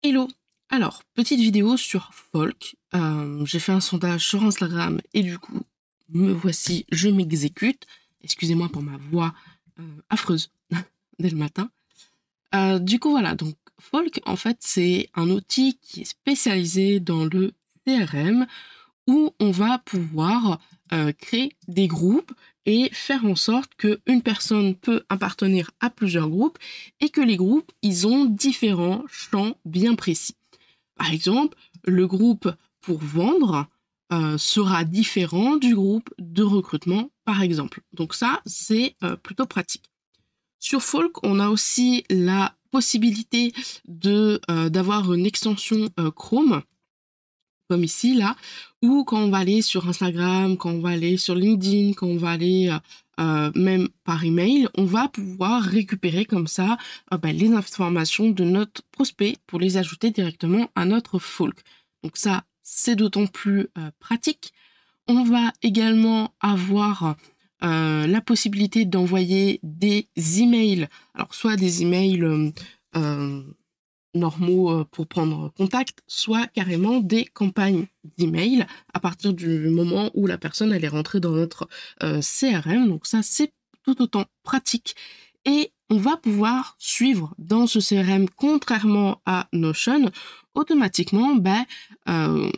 Hello Alors, petite vidéo sur Folk. Euh, j'ai fait un sondage sur Instagram et du coup, me voici, je m'exécute. Excusez-moi pour ma voix euh, affreuse dès le matin. Euh, du coup, voilà, donc Folk, en fait, c'est un outil qui est spécialisé dans le CRM, où on va pouvoir euh, créer des groupes et faire en sorte qu'une personne peut appartenir à plusieurs groupes et que les groupes, ils ont différents champs bien précis. Par exemple, le groupe pour vendre euh, sera différent du groupe de recrutement, par exemple. Donc ça, c'est euh, plutôt pratique. Sur Folk, on a aussi la possibilité d'avoir une extension Chrome comme ici, là, ou quand on va aller sur Instagram, quand on va aller sur LinkedIn, quand on va aller euh, euh, même par email, on va pouvoir récupérer comme ça euh, ben, les informations de notre prospect pour les ajouter directement à notre folk. Donc ça, c'est d'autant plus pratique. On va également avoir la possibilité d'envoyer des emails, alors soit des emails normaux euh, pour prendre contact, soit carrément des campagnes d'email à partir du moment où la personne elle est rentrée dans notre euh, CRM. Donc ça, c'est tout autant pratique. Et on va pouvoir suivre dans ce CRM, contrairement à Notion, automatiquement, ben, euh,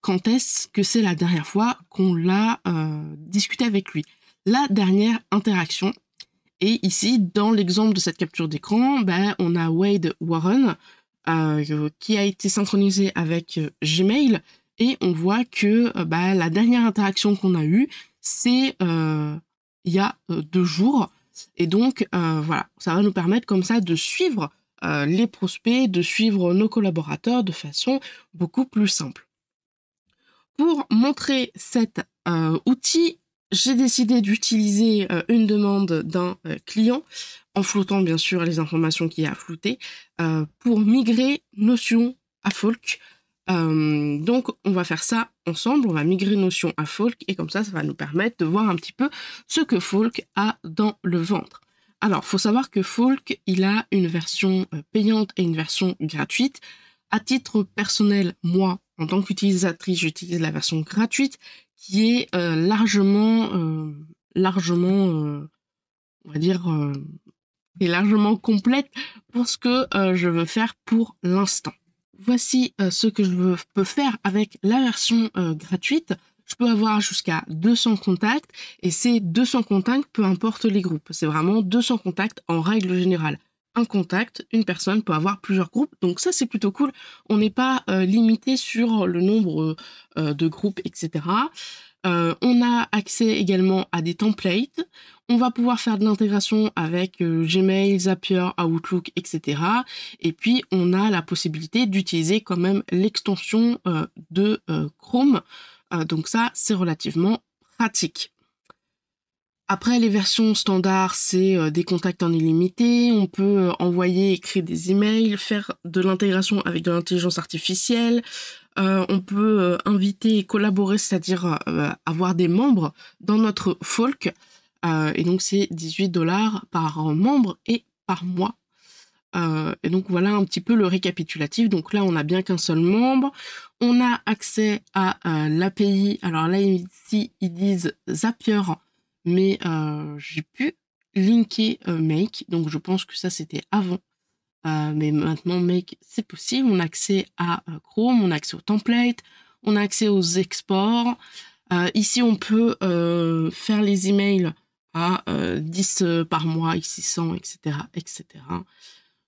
quand est-ce que c'est la dernière fois qu'on l'a discuté avec lui. La dernière interaction. Et ici, dans l'exemple de cette capture d'écran, ben, on a Wade Warren euh, qui a été synchronisé avec euh, Gmail et on voit que euh, bah, la dernière interaction qu'on a eue, c'est il y a deux jours. Et donc, voilà, ça va nous permettre comme ça de suivre les prospects, de suivre nos collaborateurs de façon beaucoup plus simple. Pour montrer cet outil, j'ai décidé d'utiliser euh, une demande d'un euh, client, en flottant bien sûr les informations qu'il y a à flouter, euh, pour migrer Notion à Folk. donc, on va faire ça ensemble. On va migrer Notion à Folk et comme ça, ça va nous permettre de voir un petit peu ce que Folk a dans le ventre. Alors, faut savoir que Folk, il a une version payante et une version gratuite. À titre personnel, moi, en tant qu'utilisatrice, j'utilise la version gratuite qui est euh, largement, euh, largement, euh, on va dire, est largement complète pour ce que je veux faire pour l'instant. Voici ce que je peux faire avec la version gratuite. Je peux avoir jusqu'à 200 contacts et ces 200 contacts, peu importe les groupes, c'est vraiment 200 contacts en règle générale contact, une personne peut avoir plusieurs groupes. Donc ça, c'est plutôt cool. On n'est pas euh, limité sur le nombre euh, de groupes, etc. Euh, on a accès également à des templates. On va pouvoir faire de l'intégration avec Gmail, Zapier, Outlook, etc. Et puis, on a la possibilité d'utiliser quand même l'extension de Chrome. donc ça, c'est relativement pratique. Après, les versions standards, c'est euh, des contacts en illimité, on peut euh, envoyer, écrire des emails, faire de l'intégration avec de l'intelligence artificielle, euh, on peut inviter et collaborer, c'est-à-dire avoir des membres dans notre folk. et donc, c'est 18 dollars par membre et par mois. et donc, voilà un petit peu le récapitulatif. Donc là, on n'a bien qu'un seul membre. On a accès à l'API. Alors là, ici, ils disent Zapier mais j'ai pu linker Make, donc je pense que ça c'était avant. mais maintenant, Make, c'est possible. On a accès à Chrome, on a accès aux templates, on a accès aux exports. ici, on peut faire les emails à 10 par mois, x 600, etc., etc.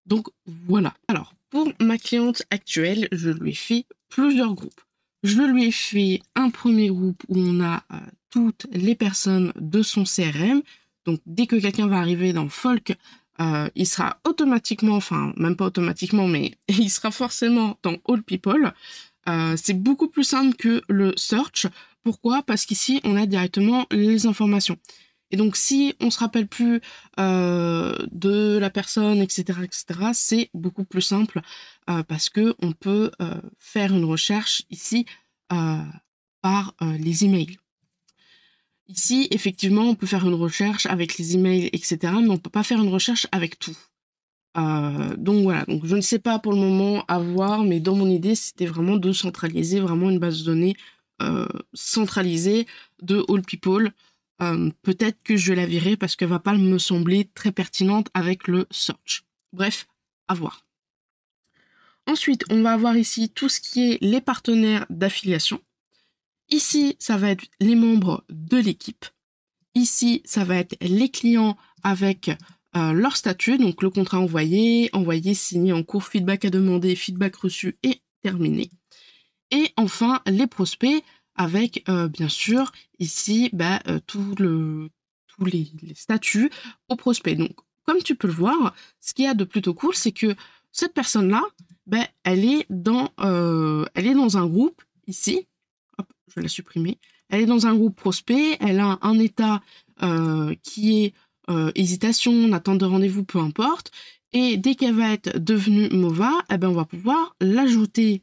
Donc voilà. Alors, pour ma cliente actuelle, je lui fais plusieurs groupes. Je lui ai fait un premier groupe où on a euh, toutes les personnes de son CRM. Donc dès que quelqu'un va arriver dans Folk, euh, il sera automatiquement, enfin même pas automatiquement, mais il sera forcément dans All People. Euh, c'est beaucoup plus simple que le search. Pourquoi Parce qu'ici, on a directement les informations. Et donc, si on ne se rappelle plus euh, de la personne, etc., etc., c'est beaucoup plus simple euh, parce qu'on peut euh, faire une recherche ici par les emails. Ici, effectivement, on peut faire une recherche avec les emails, etc., mais on ne peut pas faire une recherche avec tout. donc voilà, je ne sais pas pour le moment à voir, mais dans mon idée, c'était vraiment de centraliser vraiment une base de données centralisée de All People euh, peut-être que je la virerai parce qu'elle va pas me sembler très pertinente avec le search. Bref, à voir. Ensuite, on va avoir ici tout ce qui est les partenaires d'affiliation. Ici, ça va être les membres de l'équipe. Ici, ça va être les clients avec euh, leur statut, donc le contrat envoyé, envoyé, signé en cours, feedback à demander, feedback reçu et terminé. Et enfin, les prospects, avec euh, bien sûr ici bah, euh, tous les, statuts au prospect. Donc, comme tu peux le voir, ce qu'il y a de plutôt cool, c'est que cette personne-là, bah, euh, elle, est dans, un groupe ici. je vais la supprimer. Elle est dans un groupe prospect, elle a un état qui est hésitation, attente de rendez-vous, peu importe. Et dès qu'elle va être devenue MOVA, eh ben on va pouvoir l'ajouter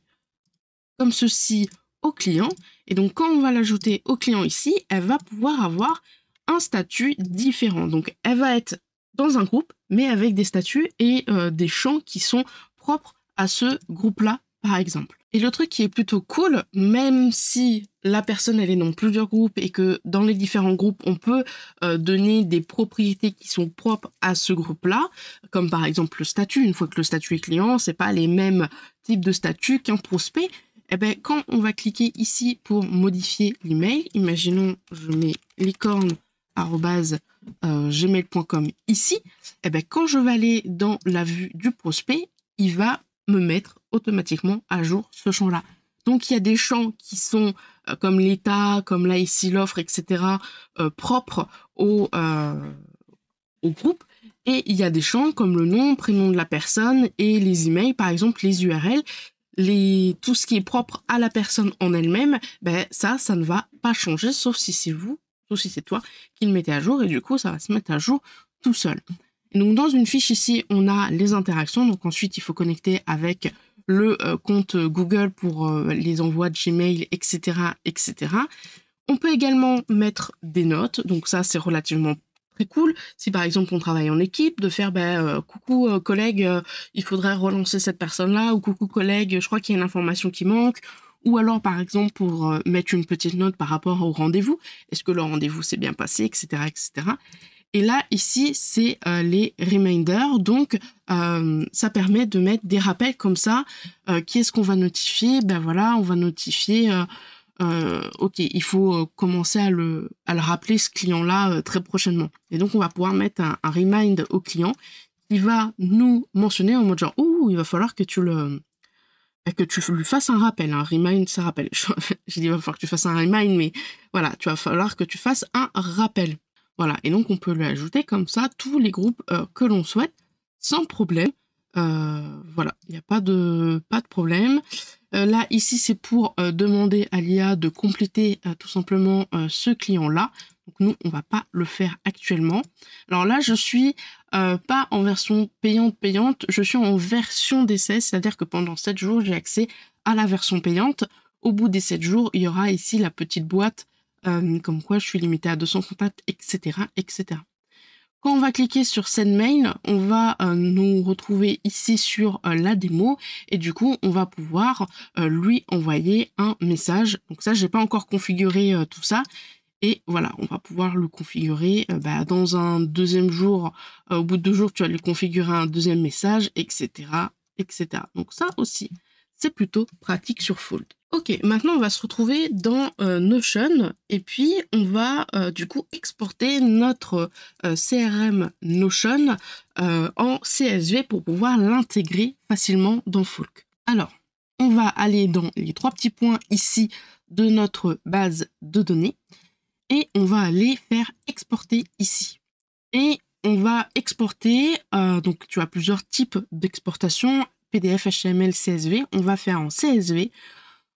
comme ceci client. Et donc, quand on va l'ajouter au client ici, elle va pouvoir avoir un statut différent. Donc, elle va être dans un groupe, mais avec des statuts et euh, des champs qui sont propres à ce groupe-là, par exemple. Et le truc qui est plutôt cool, même si la personne elle est dans plusieurs groupes et que dans les différents groupes on peut euh, donner des propriétés qui sont propres à ce groupe-là, comme par exemple le statut. Une fois que le statut est client, c'est pas les mêmes types de statuts qu'un prospect, eh ben, quand on va cliquer ici pour modifier l'email, imaginons je mets licorne.gmail.com euh, ici, Et eh ben, quand je vais aller dans la vue du prospect, il va me mettre automatiquement à jour ce champ-là. Donc il y a des champs qui sont euh, comme l'état, comme là ici l'offre, etc., euh, propres au, au groupe. Et il y a des champs comme le nom, prénom de la personne et les emails, par exemple les URL, tout ce qui est propre à la personne en elle-même, ben ça, ça ne va pas changer, sauf si c'est vous, sauf si c'est toi qui le mettez à jour, et du coup, ça va se mettre à jour tout seul. donc dans une fiche ici, on a les interactions, donc ensuite il faut connecter avec le euh, compte Google pour euh, les envois de Gmail, etc., etc. On peut également mettre des notes, donc ça c'est relativement cool si par exemple on travaille en équipe de faire ben, euh, coucou euh, collègue euh, il faudrait relancer cette personne là ou coucou collègue je crois qu'il y a une information qui manque ou alors par exemple pour mettre une petite note par rapport au rendez-vous est-ce que le rendez-vous s'est bien passé etc etc et là ici c'est les reminders donc ça permet de mettre des rappels comme ça qui est-ce qu'on va notifier ben voilà on va notifier euh, ok, il faut euh, commencer à le, rappeler ce client-là euh, très prochainement. Et donc, on va pouvoir mettre un, un, remind au client qui va nous mentionner en mode genre, oh, il va falloir que tu le que tu lui fasses un rappel, un remind, ça rappelle. J'ai dit, il va falloir que tu fasses un remind, mais voilà, tu vas falloir que tu fasses un rappel. Voilà, et donc on peut lui ajouter comme ça tous les groupes que l'on souhaite sans problème. voilà, il n'y a pas de, pas de problème. Euh, là, ici, c'est pour euh, demander à l'IA de compléter euh, tout simplement ce client-là. Donc nous, on va pas le faire actuellement. Alors là, je ne suis pas en version payante-payante, je suis en version d'essai, c'est-à-dire que pendant 7 jours, j'ai accès à la version payante. Au bout des 7 jours, il y aura ici la petite boîte comme quoi je suis limité à 200 contacts, etc., etc. Quand on va cliquer sur Send Mail, on va euh, nous retrouver ici sur euh, la démo et du coup, on va pouvoir euh, lui envoyer un message. Donc ça, n'ai pas encore configuré tout ça. Et voilà, on va pouvoir le configurer bah, dans un deuxième jour. au bout de deux jours, tu vas lui configurer un deuxième message, etc., etc. Donc ça aussi, c'est plutôt pratique sur Fold. Ok, maintenant on va se retrouver dans euh, Notion et puis on va euh, du coup exporter notre euh, CRM Notion en CSV pour pouvoir l'intégrer facilement dans Folk. Alors, on va aller dans les trois petits points ici de notre base de données et on va aller faire exporter ici. Et on va exporter, donc tu as plusieurs types d'exportation, PDF, HTML, CSV. On va faire en CSV.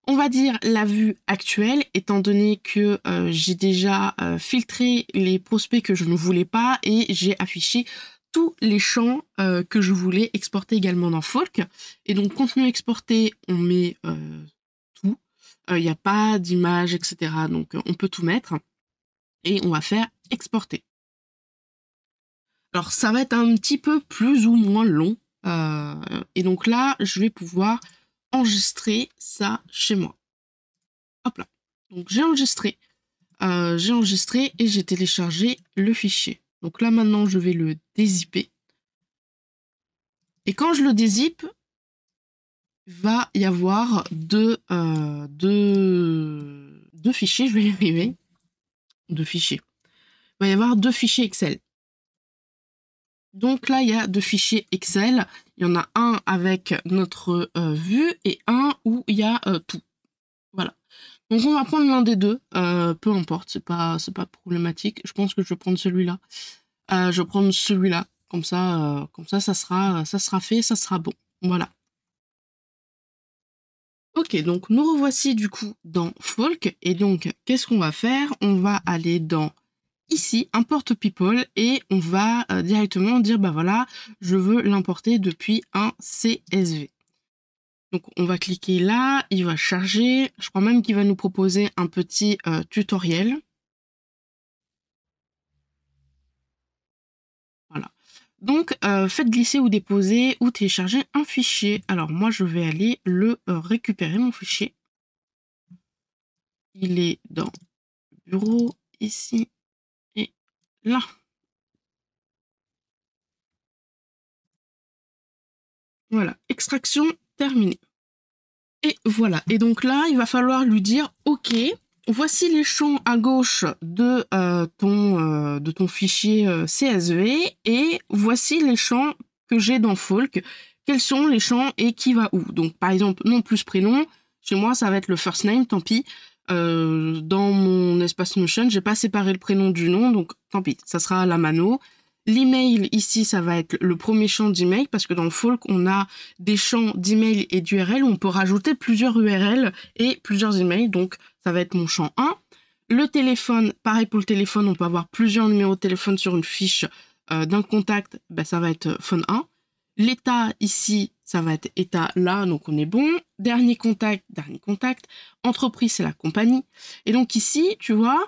On va dire la vue actuelle, étant donné que euh, j'ai déjà euh, filtré les prospects que je ne voulais pas et j'ai affiché tous les champs euh, que je voulais exporter également dans Folk. Et donc, contenu exporté, on met tout. Il n'y a pas d'image, etc. Donc, on peut tout mettre. Et on va faire exporter. Alors, ça va être un petit peu plus ou moins long euh, et donc là, je vais pouvoir enregistrer ça chez moi. Hop là. Donc j'ai enregistré. Euh, j'ai enregistré et j'ai téléchargé le fichier. Donc là maintenant je vais le dézipper. Et quand je le dézippe, va y avoir euh, deux, deux fichiers, je vais y arriver. Deux fichiers. Il va y avoir deux fichiers Excel. Donc là, il y a deux fichiers Excel. Il y en a un avec notre euh, vue et un où il y a euh, tout. Voilà. Donc on va prendre l'un des deux, euh, peu importe, c'est pas c'est pas problématique. Je pense que je vais prendre celui-là. je vais prendre celui-là, comme ça comme ça ça sera ça sera fait, ça sera bon. Voilà. Ok, donc nous revoici du coup dans Folk et donc qu'est-ce qu'on va faire On va aller dans ici, importe people, et on va euh, directement dire, bah voilà, je veux l'importer depuis un CSV. Donc on va cliquer là, il va charger, je crois même qu'il va nous proposer un petit euh, tutoriel. Voilà. Donc euh, faites glisser ou déposer ou télécharger un fichier. Alors moi je vais aller le récupérer mon fichier. Il est dans bureau ici là. Voilà, extraction terminée. Et voilà, et donc là, il va falloir lui dire, ok, voici les champs à gauche de, euh, ton, euh, de ton fichier euh, CSV, e et voici les champs que j'ai dans Folk. Quels sont les champs et qui va où Donc par exemple, nom plus prénom, chez moi, ça va être le first name, tant pis. Euh, dans mon espace Notion, j'ai pas séparé le prénom du nom, donc tant pis, ça sera la mano. L'email ici, ça va être le premier champ d'email parce que dans le folk, on a des champs d'email et d'URL on peut rajouter plusieurs URL et plusieurs emails, donc ça va être mon champ 1. Le téléphone, pareil pour le téléphone, on peut avoir plusieurs numéros de téléphone sur une fiche euh, d'un contact, ben, ça va être phone 1. L'état ici, ça va être état là, donc on est bon. Dernier contact, dernier contact. Entreprise, c'est la compagnie. Et donc ici, tu vois,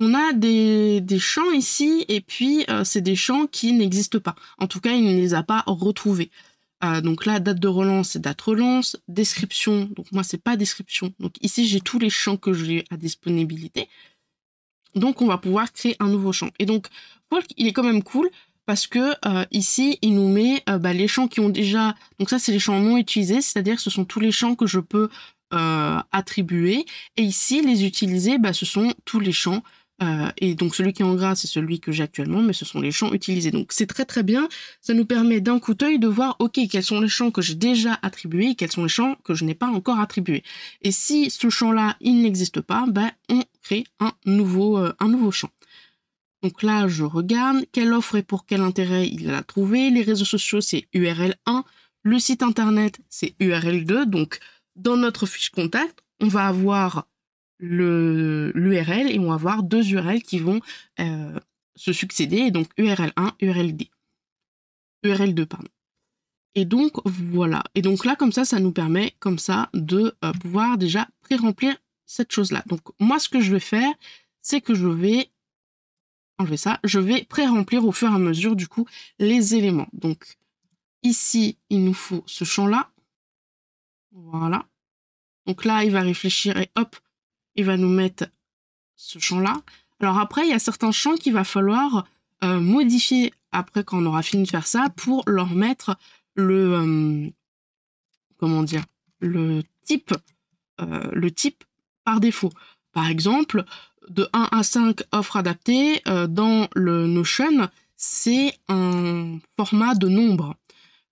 on a des, champs ici, et puis euh, c'est des champs qui n'existent pas. En tout cas, il ne les a pas retrouvés. Euh, donc là, date de relance, c'est date relance. Description, donc moi, c'est pas description. Donc ici, j'ai tous les champs que j'ai à disponibilité. Donc, on va pouvoir créer un nouveau champ. Et donc, il est quand même cool parce que euh, ici il nous met euh, bah, les champs qui ont déjà donc ça c'est les champs non utilisés c'est-à-dire ce sont tous les champs que je peux euh, attribuer et ici les utilisés bah, ce sont tous les champs et donc celui qui est en gras c'est celui que j'ai actuellement mais ce sont les champs utilisés donc c'est très très bien ça nous permet d'un coup d'œil de voir ok quels sont les champs que j'ai déjà attribués et quels sont les champs que je n'ai pas encore attribués et si ce champ là il n'existe pas bah, on crée un nouveau un nouveau champ donc là, je regarde quelle offre et pour quel intérêt il a trouvé. Les réseaux sociaux, c'est URL 1. Le site internet, c'est URL 2. Donc, dans notre fiche contact, on va avoir l'URL et on va avoir deux URL qui vont euh, se succéder. Donc, URL 1, URL D. URL 2, pardon. Et donc, voilà. Et donc là, comme ça, ça nous permet, comme ça, de euh, pouvoir déjà pré-remplir cette chose-là. Donc, moi, ce que je vais faire, c'est que je vais enlever ça. Je vais pré-remplir au fur et à mesure, du coup, les éléments. Donc, ici, il nous faut ce champ-là. Voilà. Donc là, il va réfléchir et hop, il va nous mettre ce champ-là. Alors après, il y a certains champs qu'il va falloir euh, modifier après quand on aura fini de faire ça pour leur mettre le... Euh, comment dire Le type, euh, le type par défaut. Par exemple, de 1 à 5 offres adaptées, euh, dans le Notion, c'est un format de nombre.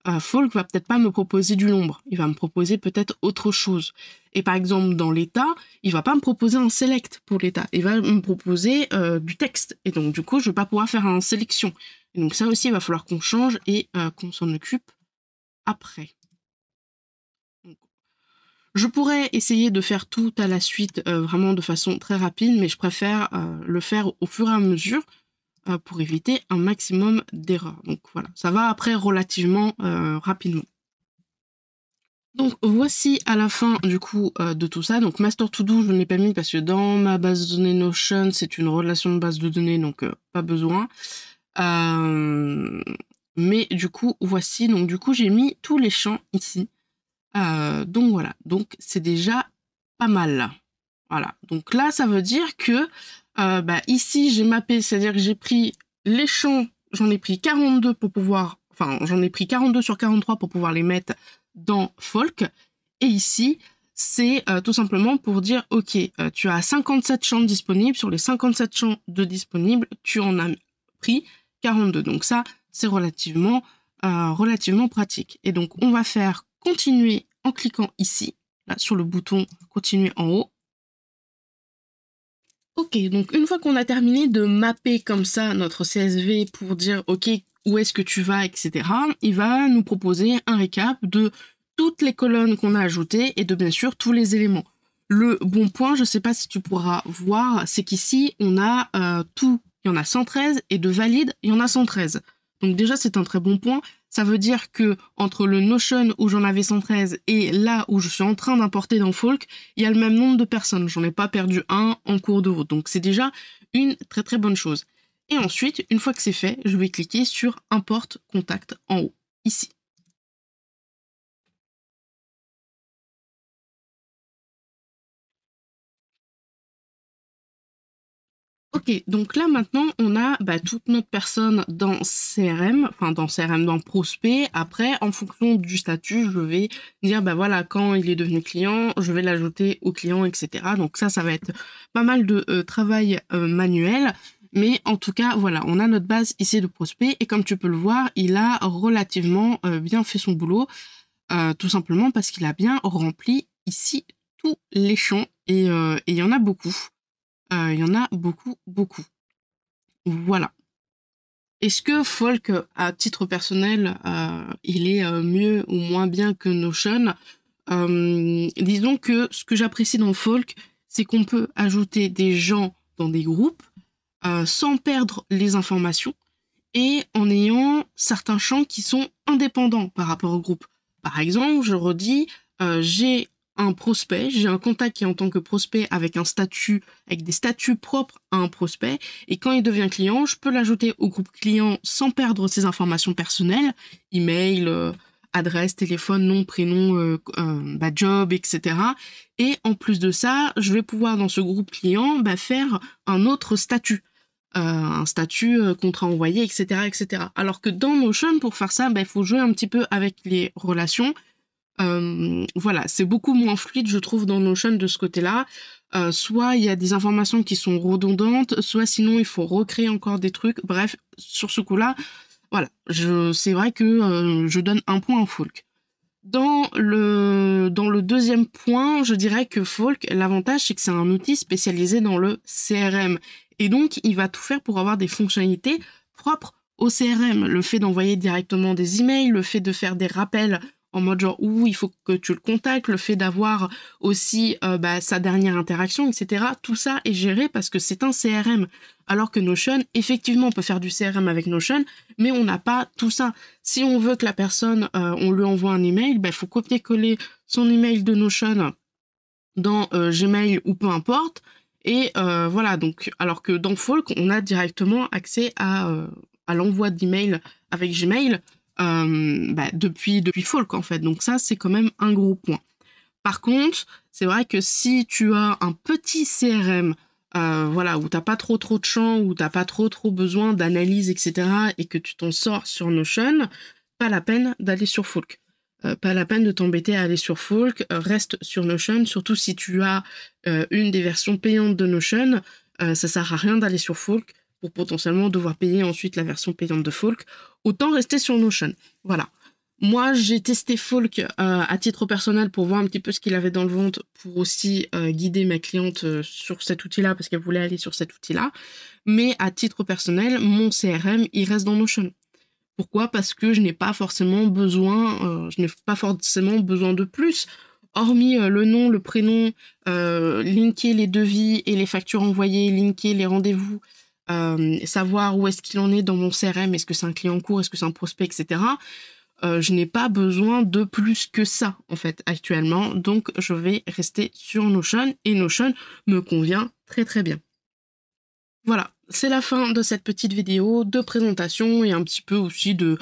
Euh, Folk va peut-être pas me proposer du nombre, il va me proposer peut-être autre chose. Et par exemple, dans l'état, il va pas me proposer un select pour l'état, il va me proposer euh, du texte. Et donc, du coup, je vais pas pouvoir faire un sélection. donc, ça aussi, il va falloir qu'on change et euh, qu'on s'en occupe après. Je pourrais essayer de faire tout à la suite, euh, vraiment de façon très rapide, mais je préfère euh, le faire au fur et à mesure euh, pour éviter un maximum d'erreurs. Donc voilà, ça va après relativement rapidement. Donc voici à la fin du coup de tout ça. Donc master to do, je ne l'ai pas mis parce que dans ma base de données Notion, c'est une relation de base de données, donc pas besoin. mais du coup, voici. Donc du coup, j'ai mis tous les champs ici. Euh, donc voilà, donc c'est déjà pas mal. Voilà, donc là ça veut dire que euh, bah, ici j'ai mappé, c'est-à-dire que j'ai pris les champs, j'en ai pris 42 pour pouvoir, enfin j'en ai pris 42 sur 43 pour pouvoir les mettre dans folk. Et ici, c'est euh, tout simplement pour dire, ok, tu as 57 champs disponibles, sur les 57 champs de disponibles, tu en as pris 42. Donc ça, c'est relativement, relativement pratique. Et donc on va faire continuer en cliquant ici, là, sur le bouton continuer en haut. Ok, donc une fois qu'on a terminé de mapper comme ça notre CSV pour dire ok où est-ce que tu vas, etc., il va nous proposer un récap de toutes les colonnes qu'on a ajoutées et de bien sûr tous les éléments. Le bon point, je ne sais pas si tu pourras voir, c'est qu'ici on a euh, tout, il y en a 113 et de valide, il y en a 113. Donc déjà c'est un très bon point ça veut dire que entre le Notion où j'en avais 113 et là où je suis en train d'importer dans Folk, il y a le même nombre de personnes. J'en ai pas perdu un en cours de route. Donc c'est déjà une très très bonne chose. Et ensuite, une fois que c'est fait, je vais cliquer sur Importe contact en haut, ici. Ok, donc là maintenant, on a bah, toute notre personne dans CRM, enfin dans CRM, dans prospect. Après, en fonction du statut, je vais dire, bah voilà, quand il est devenu client, je vais l'ajouter au client, etc. Donc ça, ça va être pas mal de euh, travail euh, manuel. Mais en tout cas, voilà, on a notre base ici de prospect. Et comme tu peux le voir, il a relativement euh, bien fait son boulot, tout simplement parce qu'il a bien rempli ici tous les champs. Et il y en a beaucoup. Euh, il y en a beaucoup, beaucoup. Voilà. Est-ce que Folk, à titre personnel, euh, il est euh, mieux ou moins bien que Notion Disons que ce que j'apprécie dans Folk, c'est qu'on peut ajouter des gens dans des groupes sans perdre les informations et en ayant certains champs qui sont indépendants par rapport au groupe. Par exemple, je redis, j'ai un prospect, j'ai un contact qui est en tant que prospect avec un statut, avec des statuts propres à un prospect, et quand il devient client, je peux l'ajouter au groupe client sans perdre ses informations personnelles, email, euh, adresse, téléphone, nom, prénom, euh, euh, bah, job, etc. Et en plus de ça, je vais pouvoir dans ce groupe client bah, faire un autre statut. un statut contrat envoyé, etc., etc. Alors que dans Notion, pour faire ça, bah, il faut jouer un petit peu avec les relations euh, voilà, c'est beaucoup moins fluide, je trouve, dans Notion de ce côté-là. Euh, soit il y a des informations qui sont redondantes, soit sinon il faut recréer encore des trucs. Bref, sur ce coup-là, voilà, c'est vrai que euh, je donne un point à Folk. Dans le, dans le deuxième point, je dirais que Folk, l'avantage, c'est que c'est un outil spécialisé dans le CRM. Et donc, il va tout faire pour avoir des fonctionnalités propres au CRM. Le fait d'envoyer directement des emails, le fait de faire des rappels en mode genre où il faut que tu le contactes, le fait d'avoir aussi euh, bah, sa dernière interaction, etc. Tout ça est géré parce que c'est un CRM. Alors que Notion, effectivement, on peut faire du CRM avec Notion, mais on n'a pas tout ça. Si on veut que la personne, euh, on lui envoie un email, il bah, faut copier-coller son email de Notion dans euh, Gmail ou peu importe. Et voilà, donc, alors que dans Folk, on a directement accès à, à l'envoi d'email avec Gmail. Euh, bah, depuis, depuis Folk en fait. Donc ça, c'est quand même un gros point. Par contre, c'est vrai que si tu as un petit CRM, euh, voilà, où t'as pas trop trop de champs, où t'as pas trop trop besoin d'analyse, etc., et que tu t'en sors sur Notion, pas la peine d'aller sur Folk. Euh, pas la peine de t'embêter à aller sur Folk, euh, reste sur Notion, surtout si tu as une des versions payantes de Notion, ça sert à rien d'aller sur Folk pour potentiellement devoir payer ensuite la version payante de Folk autant rester sur Notion. Voilà. Moi, j'ai testé Folk euh, à titre personnel pour voir un petit peu ce qu'il avait dans le ventre, pour aussi euh, guider ma cliente euh, sur cet outil-là, parce qu'elle voulait aller sur cet outil-là. Mais à titre personnel, mon CRM, il reste dans Notion. Pourquoi Parce que je n'ai pas forcément besoin, je n'ai pas forcément besoin de plus, hormis le nom, le prénom, linker les devis et les factures envoyées, linker les rendez-vous, euh, savoir où est-ce qu'il en est dans mon CRM, est-ce que c'est un client court, est-ce que c'est un prospect, etc. Euh, je n'ai pas besoin de plus que ça, en fait, actuellement. Donc, je vais rester sur Notion et Notion me convient très très bien. Voilà, c'est la fin de cette petite vidéo de présentation et un petit peu aussi de,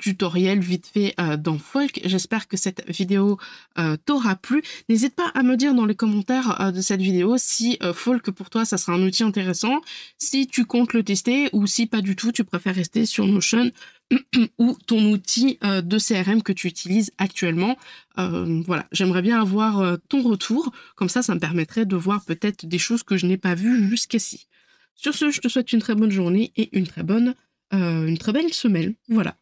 tutoriel vite fait euh, dans Folk. J'espère que cette vidéo euh, t'aura plu. N'hésite pas à me dire dans les commentaires euh, de cette vidéo si Folk pour toi ça sera un outil intéressant, si tu comptes le tester ou si pas du tout tu préfères rester sur Notion ou ton outil de CRM que tu utilises actuellement. voilà, j'aimerais bien avoir ton retour, comme ça ça me permettrait de voir peut-être des choses que je n'ai pas vues jusqu'ici. Sur ce, je te souhaite une très bonne journée et une très bonne, euh, une très belle semaine. Voilà.